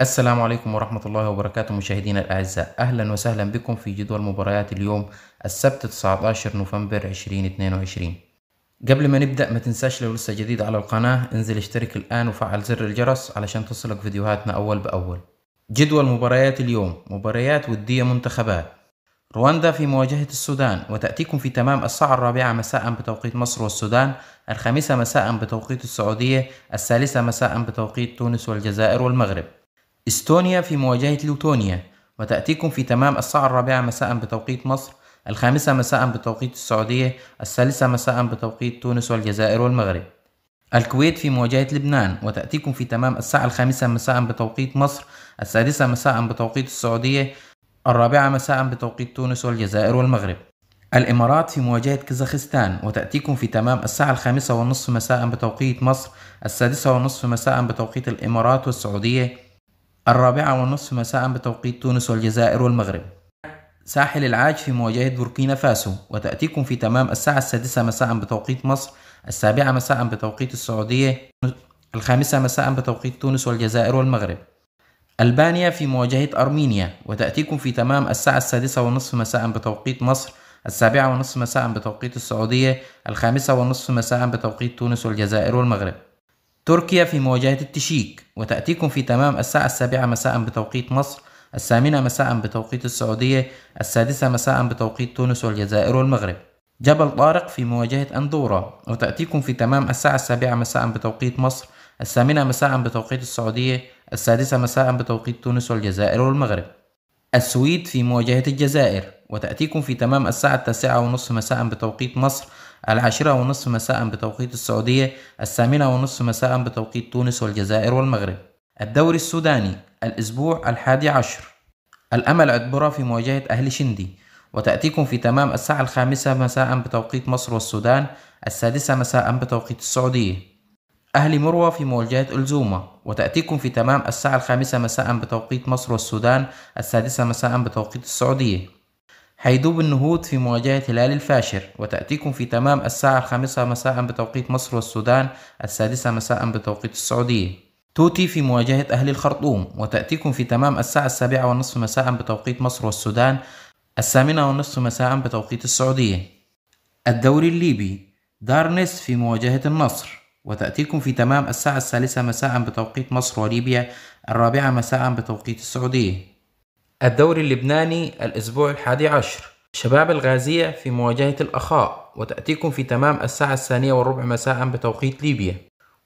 السلام عليكم ورحمة الله وبركاته مشاهدينا الأعزاء أهلا وسهلا بكم في جدول مباريات اليوم السبت 19 نوفمبر 2022 قبل ما نبدأ ما تنساش لو لسه جديد على القناة انزل اشترك الآن وفعل زر الجرس علشان تصلك فيديوهاتنا أول بأول جدول مباريات اليوم مباريات ودية منتخبات رواندا في مواجهة السودان وتأتيكم في تمام الساعة الرابعة مساء بتوقيت مصر والسودان الخامسة مساء بتوقيت السعودية الثالثة مساء بتوقيت تونس والجزائر والمغرب إستونيا في مواجهة لوتونيا وتأتيكم في تمام الساعة الرابعة مساء بتوقيت مصر الخامسة مساء بتوقيت السعودية الثالثة مساء بتوقيت تونس والجزائر والمغرب الكويت في مواجهة لبنان وتأتيكم في تمام الساعة الخامسة مساء بتوقيت مصر السادسة مساء بتوقيت السعودية الرابعة مساء بتوقيت تونس والجزائر والمغرب الإمارات في مواجهة كازاخستان وتأتيكم في تمام الساعة الخامسة والنصف مساء بتوقيت مصر السادسة والنصف مساء بتوقيت الإمارات والسعودية الرابعة والنصف مساء بتوقيت تونس والجزائر والمغرب ساحل العاج في مواجهة بوركينا فاسو وتأتيكم في تمام الساعة السادسة مساء بتوقيت مصر السابعة مساء بتوقيت السعودية الخامسة مساء بتوقيت تونس والجزائر والمغرب ألبانيا في مواجهة أرمينيا وتأتيكم في تمام الساعة السادسة والنصف مساء بتوقيت مصر السابعة والنصف مساء بتوقيت السعودية الخامسة والنصف مساء بتوقيت تونس والجزائر والمغرب تركيا في مواجهة التشيك وتأتيكم في تمام الساعة السابعة مساء بتوقيت مصر الثامنة مساء بتوقيت السعودية السادسة مساء بتوقيت تونس والجزائر والمغرب جبل طارق في مواجهة أندورا وتأتيكم في تمام الساعة السابعة مساء بتوقيت مصر الثامنة مساء بتوقيت السعودية السادسة مساء بتوقيت تونس والجزائر والمغرب السويد في مواجهة الجزائر وتأتيكم في تمام الساعة التاسعة ونصف مساء بتوقيت مصر العاشرة ونصف مساء بتوقيت السعودية الثامنة ونصف مساء بتوقيت تونس والجزائر والمغرب الدوري السوداني الأسبوع الحادي عشر الأمل عدبرة في مواجهة أهل شندي وتأتيكم في تمام الساعة الخامسة مساء بتوقيت مصر والسودان السادسة مساء بتوقيت السعودية أهل مروة في مواجهة ألزومة وتأتيكم في تمام الساعة الخامسة مساء بتوقيت مصر والسودان السادسة مساء بتوقيت السعودية حيدوب النهوض في مواجهة هلال الفاشر وتأتيكم في تمام الساعة الخامسة مساء بتوقيت مصر والسودان السادسة مساء بتوقيت السعودية توتي في مواجهة أهل الخرطوم وتأتيكم في تمام الساعة السابعة والنصف مساء بتوقيت مصر والسودان الثامنة والنصف مساء بتوقيت السعودية الدوري الليبي دارنس في مواجهة النصر وتأتيكم في تمام الساعة الثالثة مساء بتوقيت مصر وليبيا الرابعة مساء بتوقيت السعودية الدوري اللبناني الأسبوع الحادي عشر شباب الغازية في مواجهة الأخاء وتأتيكم في تمام الساعة الثانية والربع مساء بتوقيت ليبيا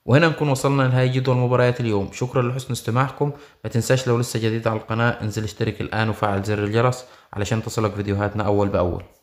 وهنا نكون وصلنا لنهاية جدول مباريات اليوم شكرا لحسن استماعكم ما تنساش لو لسه جديد على القناة انزل اشترك الآن وفعل زر الجرس علشان تصلك فيديوهاتنا أول بأول